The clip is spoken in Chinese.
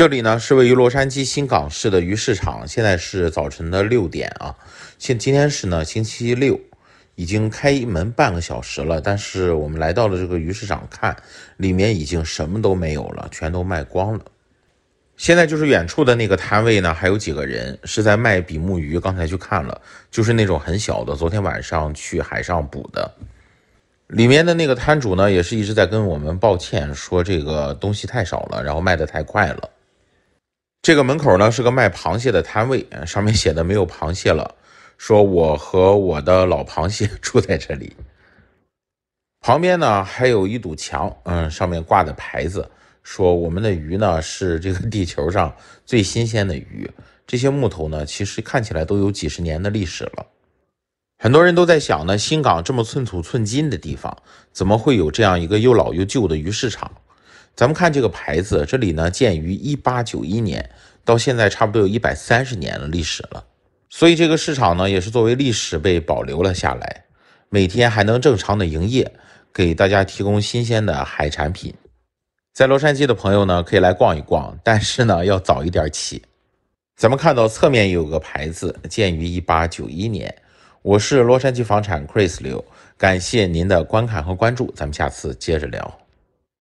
这里呢是位于洛杉矶新港市的鱼市场，现在是早晨的六点啊。现今天是呢星期六，已经开门半个小时了。但是我们来到了这个鱼市场看，里面已经什么都没有了，全都卖光了。现在就是远处的那个摊位呢，还有几个人是在卖比目鱼。刚才去看了，就是那种很小的，昨天晚上去海上捕的。里面的那个摊主呢，也是一直在跟我们抱歉，说这个东西太少了，然后卖的太快了。这个门口呢是个卖螃蟹的摊位，上面写的没有螃蟹了，说我和我的老螃蟹 住在这里。旁边呢还有一堵墙，嗯，上面挂的牌子，说我们的鱼呢是这个地球上最新鲜的鱼。这些木头呢其实看起来都有几十年的历史了。很多人都在想呢，新港这么寸土寸金的地方，怎么会有这样一个又老又旧的鱼市场？咱们看这个牌子，这里呢建于一八九一年，到现在差不多有一百三十年的历史了。所以这个市场呢也是作为历史被保留了下来，每天还能正常的营业，给大家提供新鲜的海产品。在洛杉矶的朋友呢可以来逛一逛，但是呢要早一点起。咱们看到侧面有个牌子，建于一八九一年。我是洛杉矶房产 Chris 刘，感谢您的观看和关注，咱们下次接着聊。